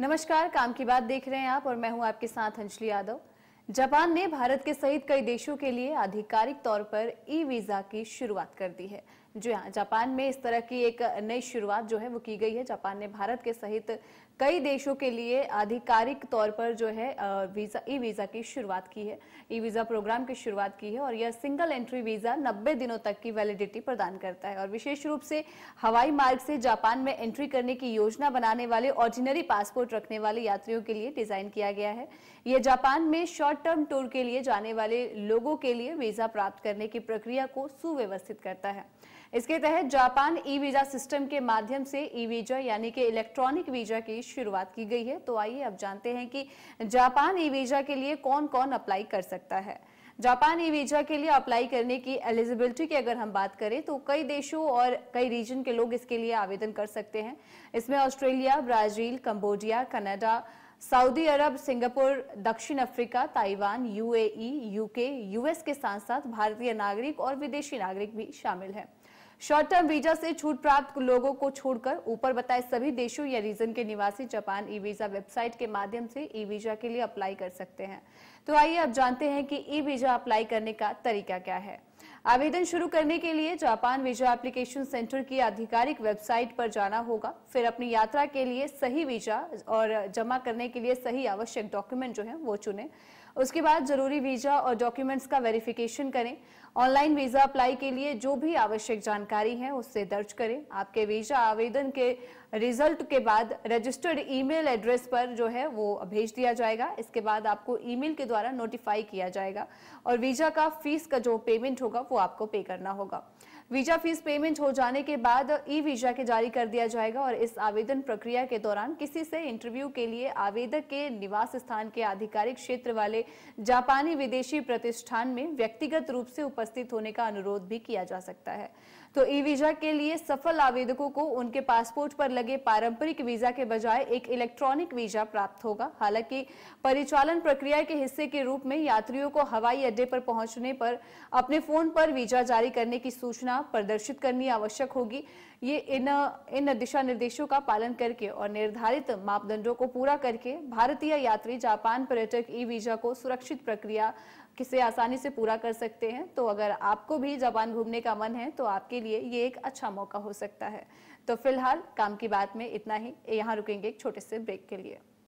नमस्कार काम की बात देख रहे हैं आप और मैं हूं आपके साथ अंजलि यादव जापान ने भारत के सहित कई देशों के लिए आधिकारिक तौर पर ई वीजा की शुरुआत कर दी है जी हाँ जापान में इस तरह की एक नई शुरुआत जो है वो की गई है जापान ने भारत के सहित कई देशों के लिए आधिकारिक तौर पर जो है वीजा ई वीजा की शुरुआत की है ई वीजा प्रोग्राम की शुरुआत की है और यह सिंगल एंट्री वीजा 90 दिनों तक की वैलिडिटी प्रदान करता है और विशेष रूप से हवाई मार्ग से जापान में एंट्री करने की योजना बनाने वाले ऑर्डिनरी पासपोर्ट रखने वाले यात्रियों के लिए डिजाइन किया गया है यह जापान में शॉर्ट टर्म टूर के लिए जाने वाले लोगों के लिए वीजा प्राप्त करने की प्रक्रिया को सुव्यवस्थित करता है इसके तहत जापान ई वीजा सिस्टम के माध्यम से ई वीजा यानी कि इलेक्ट्रॉनिक वीजा की शुरुआत की गई है तो आइए अब जानते हैं कि जापान ई वीजा के लिए कौन कौन अप्लाई कर सकता है जापान ई वीजा के लिए अप्लाई करने की एलिजिबिलिटी की अगर हम बात करें तो कई देशों और कई रीजन के लोग इसके लिए आवेदन कर सकते हैं इसमें Australia Brazil Cambodia Canada Saudi Arab Singapore दक्षिण Africa Taiwan UAE, UK US के साथ साथ भारतीय नागरिक और विदेशी नागरिक भी शामिल हैं शॉर्ट टर्म वीजा से छूट प्राप्त लोगों को छोड़कर ऊपर बताए सभी देशों या रीजन के निवासी जापान ई वीजा वेबसाइट के माध्यम से ई वीजा के लिए अप्लाई कर सकते हैं तो आइए अब जानते हैं कि ई वीजा अप्लाई करने का तरीका क्या है आवेदन शुरू करने के लिए जापान वीजा एप्लीकेशन सेंटर की आधिकारिक वेबसाइट पर जाना होगा फिर अपनी यात्रा के लिए सही वीजा और जमा करने के लिए सही आवश्यक डॉक्यूमेंट जो है वो चुने उसके बाद जरूरी वीजा और डॉक्यूमेंट्स का वेरिफिकेशन करें ऑनलाइन वीजा अप्लाई के लिए जो भी आवश्यक जानकारी है उससे दर्ज करें आपके वीजा आवेदन के रिजल्ट के बाद रजिस्टर्ड ईमेल एड्रेस पर जो है वो भेज दिया जाएगा इसके बाद आपको ईमेल के द्वारा नोटिफाई किया जाएगा और वीज़ा का फीस का जो पेमेंट होगा वो आपको पे करना होगा वीजा फीस पेमेंट हो जाने के बाद ई वीजा के जारी कर दिया जाएगा और इस आवेदन प्रक्रिया के दौरान किसी से इंटरव्यू के लिए आवेदक के निवास स्थान के आधिकारिक क्षेत्र वाले जापानी विदेशी प्रतिष्ठान में व्यक्तिगत रूप से उपस्थित होने का अनुरोध भी किया जा सकता है तो ई वीजा के लिए सफल आवेदकों को उनके पासपोर्ट पर लगे पारंपरिक वीजा के बजाय एक इलेक्ट्रॉनिक वीजा प्राप्त होगा हालांकि परिचालन प्रक्रिया के हिस्से के रूप में यात्रियों को हवाई अड्डे पर पहुंचने पर अपने फोन पर वीजा जारी करने की सूचना प्रदर्शित करनी आवश्यक होगी ये इन इन दिशा निर्देशों का पालन करके और निर्धारित मापदंडों को पूरा करके भारतीय यात्री जापान पर्यटक ई वीजा को सुरक्षित प्रक्रिया किसे आसानी से पूरा कर सकते हैं तो अगर आपको भी जापान घूमने का मन है तो आपके लिए ये एक अच्छा मौका हो सकता है तो फिलहाल काम की बात में इतना ही यहाँ रुकेंगे एक छोटे से ब्रेक के लिए